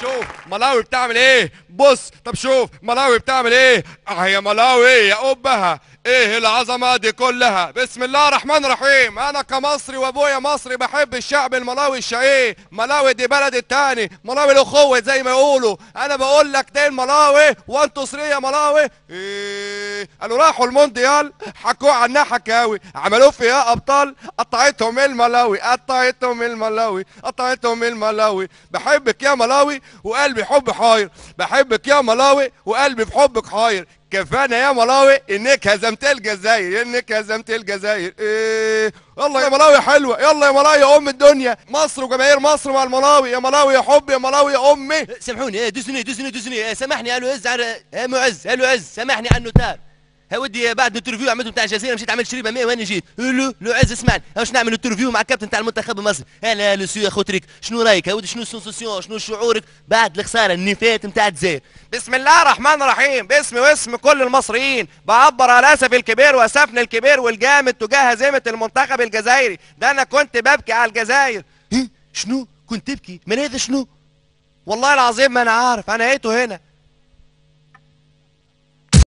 شوف ملاوي بتعمل ايه بص طب شوف ملاوي بتعمل ايه اه يا ملاوي يا ابها ايه العظمه دي كلها بسم الله الرحمن الرحيم انا كمصري وابويا مصري بحب الشعب الملاوي الشقيق ملاوي دي بلد التاني ملاوي الاخوه زي ما يقولوا انا بقول لك دي الملاوي وانتوا تو يا ملاوي إيه. قالوا راحوا المونديال حكوا عنا حكاوي عملوا فيها ابطال قطعتهم الملاوي قطعتهم الملاوي قطعتهم الملاوي بحبك يا ملاوي وقلبي حب حاير بحبك يا ملاوي وقلبي بحبك حاير كفانا يا ملاوي انك هزمت الجزائر انك هزمت الجزائر ايه يلا يا ملاوي حلوه يلا يا ملاوي يا ام الدنيا مصر وجماهير مصر مع الملاوي يا ملاوي يا حب يا ملاوي يا امي سامحوني دوسني دوسني دوسني سامحني قالوا عز على إيه، معز قالوا عز سامحني عنه تار يا ودي بعد انترفيو عملته نتاع الجزيره مشيت عملت شريبه ماء وين جيت لو لو عز اسمعني واش نعمل انترفيو مع الكابتن نتاع المنتخب المصري هلا لو يا خوتريك شنو رايك يا ودي شنو السونسيون شنو شعورك بعد الخساره النفات نتاع الجزائر بسم الله الرحمن الرحيم باسمي واسم كل المصريين بعبر على اسفي الكبير واسفنا الكبير والجامد تجاه هزيمه المنتخب الجزائري ده انا كنت ببكي على الجزائر إيه؟ شنو كنت تبكي من هذا شنو والله العظيم ما انا عارف انا هيته هنا